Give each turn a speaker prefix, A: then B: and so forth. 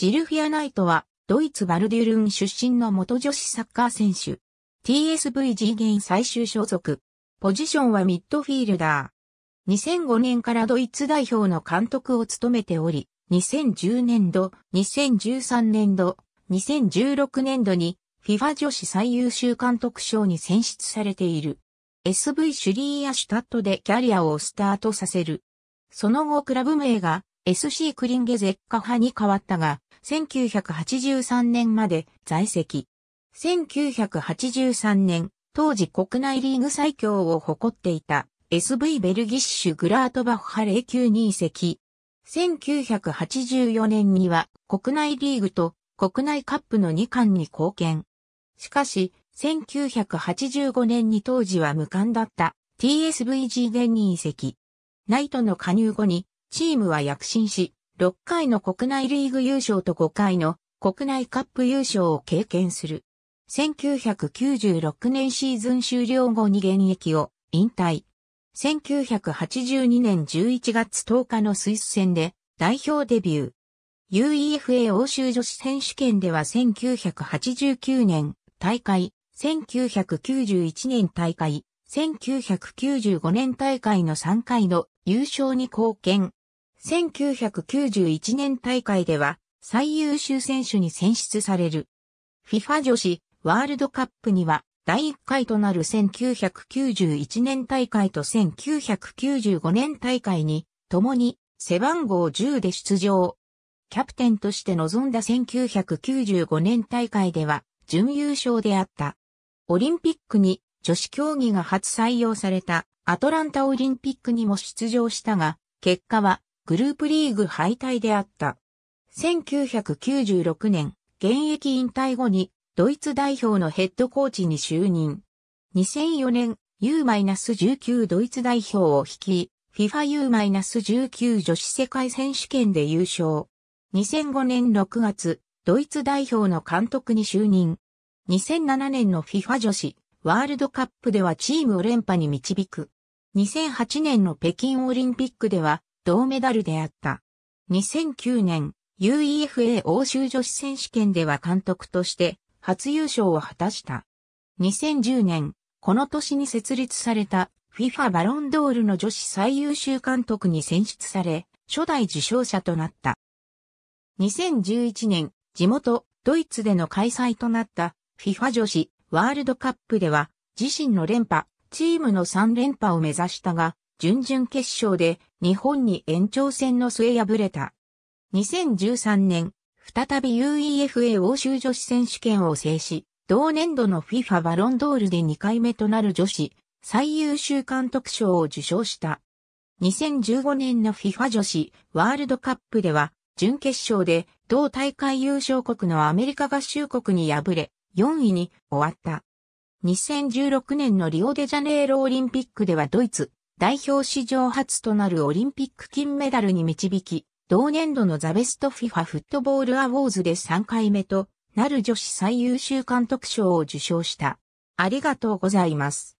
A: ジルフィア・ナイトは、ドイツ・バルデュルン出身の元女子サッカー選手。TSVG ゲイン最終所属。ポジションはミッドフィールダー。2005年からドイツ代表の監督を務めており、2010年度、2013年度、2016年度に FIFA 女子最優秀監督賞に選出されている。SV シュリーアシュタットでキャリアをスタートさせる。その後クラブ名が SC クリンゲゼッカ派に変わったが、1983年まで在籍。1983年、当時国内リーグ最強を誇っていた SV ベルギッシュグラートバッハ092席。1984年には国内リーグと国内カップの2冠に貢献。しかし、1985年に当時は無冠だった TSVG 現任移席。ナイトの加入後にチームは躍進し、6回の国内リーグ優勝と5回の国内カップ優勝を経験する。1996年シーズン終了後に現役を引退。1982年11月10日のスイス戦で代表デビュー。UEFA 欧州女子選手権では1989年大会、1991年大会、1995年大会の3回の優勝に貢献。1991年大会では最優秀選手に選出される。FIFA 女子ワールドカップには第1回となる1991年大会と1995年大会に、共に背番号10で出場。キャプテンとして臨んだ1995年大会では準優勝であった。オリンピックに女子競技が初採用されたアトランタオリンピックにも出場したが、結果はグループリーグ敗退であった。1996年、現役引退後にドイツ代表のヘッドコーチに就任。2004年、U-19 ドイツ代表を率い、FIFA U-19 女子世界選手権で優勝。2005年6月、ドイツ代表の監督に就任。2007年の FIFA 女子ワールドカップではチームを連覇に導く。2008年の北京オリンピックでは銅メダルであった。2009年、UEFA 欧州女子選手権では監督として初優勝を果たした。2010年、この年に設立された FIFA バロンドールの女子最優秀監督に選出され、初代受賞者となった。2011年、地元ドイツでの開催となった FIFA 女子ワールドカップでは自身の連覇、チームの3連覇を目指したが、準々決勝で日本に延長戦の末敗れた。2013年、再び UEFA 欧州女子選手権を制し、同年度の FIFA バロンドールで2回目となる女子最優秀監督賞を受賞した。2015年の FIFA 女子ワールドカップでは、準決勝で同大会優勝国のアメリカ合衆国に敗れ、4位に終わった。2016年のリオデジャネイロオリンピックではドイツ、代表史上初となるオリンピック金メダルに導き、同年度のザベストフィファフットボールアウォーズで3回目となる女子最優秀監督賞を受賞した。ありがとうございます。